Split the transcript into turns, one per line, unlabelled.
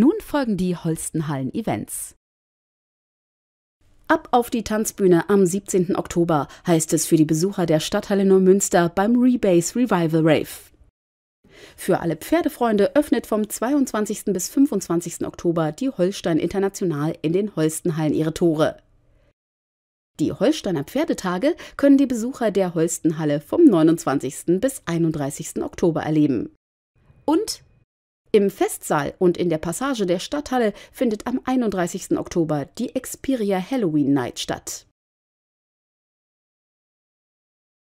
Nun folgen die Holstenhallen-Events. Ab auf die Tanzbühne am 17. Oktober heißt es für die Besucher der Stadthalle Neumünster beim Rebase Revival Rave. Für alle Pferdefreunde öffnet vom 22. bis 25. Oktober die Holstein International in den Holstenhallen ihre Tore. Die Holsteiner Pferdetage können die Besucher der Holstenhalle vom 29. bis 31. Oktober erleben. Und im Festsaal und in der Passage der Stadthalle findet am 31. Oktober die Experia Halloween Night statt.